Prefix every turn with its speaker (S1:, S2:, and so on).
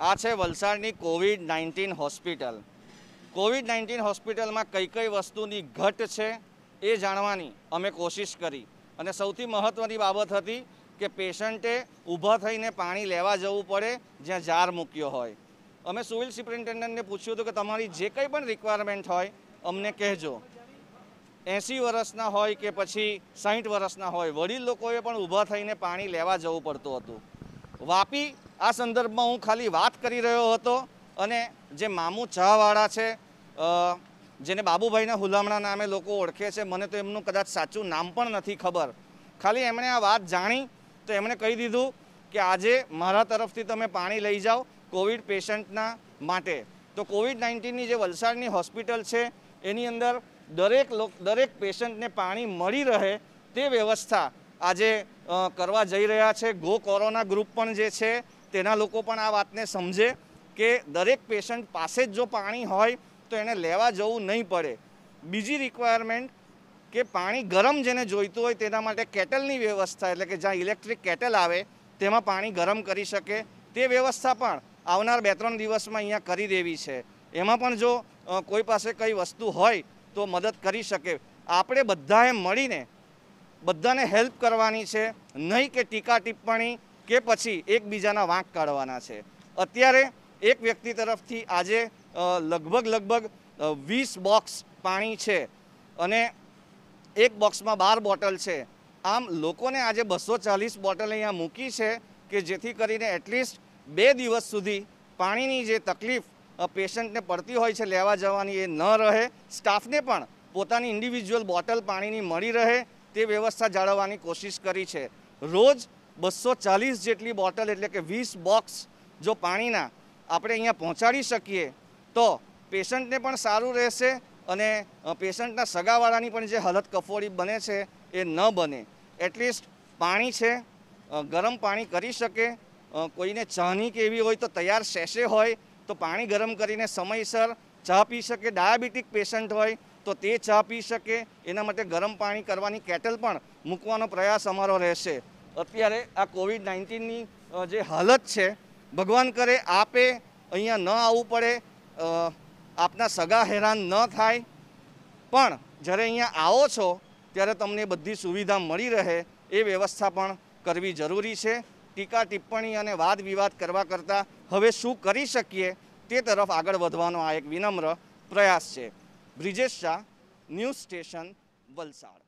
S1: આ છે વલસાડની Covid nineteen hospital Covid nineteen હોસ્પિટલમાં કઈ કઈ વસ્તુની ઘટ છે એ જાણવાની અમે કોશિશ કરી અને સૌથી મહત્ત્વની બાબત હતી કે પેશન્ટે ઊભા થઈને પાણી લેવા જવું પડે જ્યાં જાર મૂક્યો હોય અમે સિવિલ સુપ્રિન્ટેન્ડન્ટને પૂછ્યું હતું કે તમારી જે કંઈ પણ રિક્વાયરમેન્ટ હોય અમને કહેજો એંસી વર્ષના હોય કે પછી સાહીઠ વર્ષના હોય વડીલ લોકોએ પણ ઊભા થઈને પાણી લેવા જવું પડતું હતું વાપી આ સંદર્ભમાં હું ખાલી વાત કરી રહ્યો હતો અને જે મામુ ચાવાળા છે જેને બાબુભાઈના હુલામણા નામે લોકો ઓળખે છે મને તો એમનું કદાચ સાચું નામ પણ નથી ખબર ખાલી એમણે આ વાત જાણી તો એમણે કહી દીધું કે આજે મારા તરફથી તમે પાણી લઈ જાઓ કોવિડ પેશન્ટના માટે તો કોવિડ નાઇન્ટીનની જે વલસાડની હોસ્પિટલ છે એની અંદર દરેક દરેક પેશન્ટને પાણી મળી રહે તે વ્યવસ્થા આજે કરવા જઈ રહ્યા છે ગો કોરોના ગ્રુપ પણ જે છે તેના લોકો પણ આ વાતને સમજે કે દરેક પેશન્ટ પાસે જ જો પાણી હોય તો એને લેવા જવું નહીં પડે બીજી રિક્વાયરમેન્ટ કે પાણી ગરમ જેને જોઈતું હોય તેના માટે કેટલની વ્યવસ્થા એટલે કે જ્યાં ઇલેક્ટ્રિક કેટલ આવે તેમાં પાણી ગરમ કરી શકે તે વ્યવસ્થા પણ આવનાર બે ત્રણ દિવસમાં અહીંયા કરી દેવી છે એમાં પણ જો કોઈ પાસે કઈ વસ્તુ હોય તો મદદ કરી શકે આપણે બધાએ મળીને બધાને હેલ્પ કરવાની છે નહીં કે ટીકા ટિપ્પણી કે પછી એકબીજાના વાંક કાઢવાના છે અત્યારે એક વ્યક્તિ તરફથી આજે લગભગ લગભગ વીસ બોક્સ પાણી છે અને એક બોક્સમાં બાર બોટલ છે આમ લોકોને આજે બસો ચાલીસ બોટલ અહીંયા મૂકી છે કે જેથી કરીને એટલીસ્ટ બે દિવસ સુધી પાણીની જે તકલીફ પેશન્ટને પડતી હોય છે લેવા જવાની એ ન રહે સ્ટાફને પણ પોતાની ઇન્ડિવિજ્યુઅલ બોટલ પાણીની મળી રહે તે વ્યવસ્થા જાળવવાની કોશિશ કરી છે રોજ બસો ચાલીસ જેટલી બોટલ એટલે કે વીસ બોક્સ જો પાણીના આપણે અહીંયા પહોંચાડી શકીએ તો પેશન્ટને પણ સારું રહેશે અને પેશન્ટના સગાવાળાની પણ જે હાલત કફોડી બને છે એ ન બને એટલીસ્ટ પાણી છે ગરમ પાણી કરી શકે કોઈને ચાની કે એવી હોય તો તૈયાર શેશે હોય તો પાણી ગરમ કરીને સમયસર ચા પી શકે ડાયાબિટીક પેશન્ટ હોય તો તે ચા પી શકે એના માટે ગરમ પાણી કરવાની કેટલ પણ મૂકવાનો પ્રયાસ અમારો રહેશે અત્યારે આ કોવિડ નાઇન્ટીનની જે હાલત છે ભગવાન કરે આપે અહીંયા ન આવવું પડે આપના સગા હેરાન ન થાય પણ જ્યારે અહીંયા આવો છો ત્યારે તમને બધી સુવિધા મળી રહે એ વ્યવસ્થા પણ કરવી જરૂરી છે ટીકા ટિપ્પણી અને વાદ વિવાદ કરવા કરતાં હવે શું કરી શકીએ તે તરફ આગળ વધવાનો આ એક વિનમ્ર પ્રયાસ છે બ્રિજેશ શાહ ન્યૂઝ સ્ટેશન વલસાડ